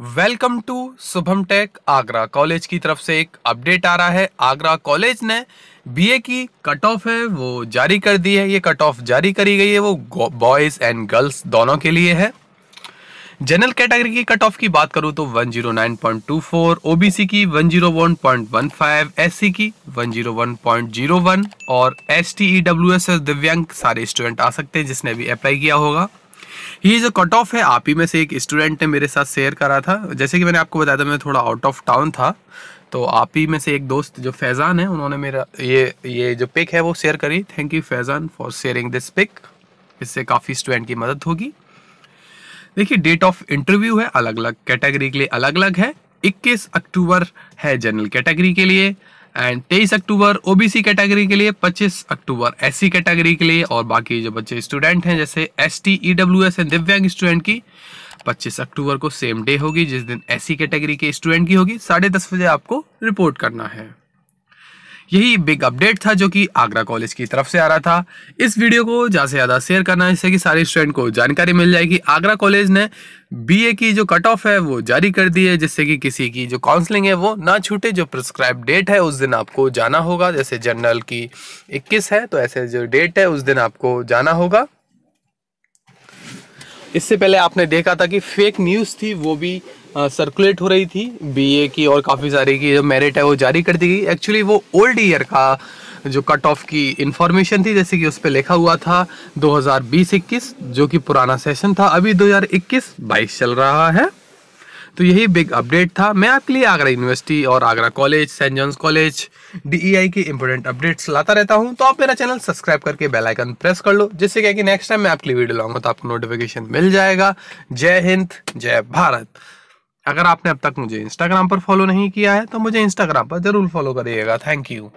welcome to Shubham tech Agra college की तरफ से एक अपडेट आ रहा है आगरा कॉलेज ने बीए की कट ऑफ है वो जारी कर दी है ये कट ऑफ जारी करी गई है वो बॉयज़ एंड गर्ल्स दोनों के लिए है जनरल कैटेगरी की कट ऑफ की बात करूँ तो 109.24 ओबीसी की 101.15 एससी की 101.01 और एस टी e दिव्यांग सारे स्टूडेंट आ सकते हैं जिसने भी अप्लाई किया होगा ये जो कट ऑफ है आप ही में से एक स्टूडेंट ने मेरे साथ शेयर करा था जैसे कि मैंने आपको बताया था मैं थोड़ा आउट ऑफ टाउन था तो आप ही में से एक दोस्त जो फैज़ान है उन्होंने मेरा ये ये जो पिक है वो शेयर करी thank you Faizan for sharing this pic इससे काफ़ी स्टूडेंट की मदद होगी देखिए डेट ऑफ इंटरव्यू है अलग अलग कैटेगरी के लिए अलग अलग है 21 अक्टूबर है जनरल कैटेगरी के लिए एंड तेईस अक्टूबर ओबीसी कैटेगरी के लिए पच्चीस अक्टूबर एससी कैटेगरी के लिए और बाकी जो बच्चे स्टूडेंट हैं जैसे S T E W S and दिव्यांग स्टूडेंट की पच्चीस अक्टूबर को सेम डे होगी जिस दिन एससी कैटेगरी के स्टूडेंट की होगी साढ़े दस बजे आपको रिपोर्ट करना है यही बिग अपडेट था जो कि आगरा कॉलेज की तरफ से आ रहा था इस वीडियो को ज़्यादा से ज़्यादा शेयर करना जिससे कि सारे स्टूडेंट को जानकारी मिल जाएगी आगरा कॉलेज ने बीए की जो कट ऑफ है वो जारी कर दी है जिससे कि किसी की जो काउंसलिंग है वो ना छूटे जो प्रिस्क्राइब डेट है उस दिन आपको जाना होगा जैसे जनरल की इक्कीस है तो ऐसे जो डेट है उस दिन आपको जाना होगा इससे पहले आपने देखा था कि फेक न्यूज़ थी वो भी सर्कुलेट हो रही थी बीए की और काफ़ी सारी की जो मेरिट है वो जारी कर दी गई एक्चुअली वो ओल्ड ईयर का जो कट ऑफ की इन्फॉर्मेशन थी जैसे कि उस पर लिखा हुआ था 2020-21 जो कि पुराना सेशन था अभी 2021-22 चल रहा है तो यही बिग अपडेट था मैं आपके लिए आगरा यूनिवर्सिटी और Agra college saint John's college DEI के इम्पोर्टेंट अपडेट्स लाता रहता हूं तो आप मेरा चैनल सब्सक्राइब करके बेल आइकन प्रेस कर लो जिससे क्या कि नेक्स्ट टाइम मैं आपके लिए वीडियो लाऊंगा तो आपको नोटिफिकेशन मिल जाएगा जय हिंद जय भारत अगर आपने अब तक मुझे इंस्टाग्राम पर फॉलो नहीं किया है तो मुझे इंस्टाग्राम पर जरूर फॉलो करिएगा थैंक यू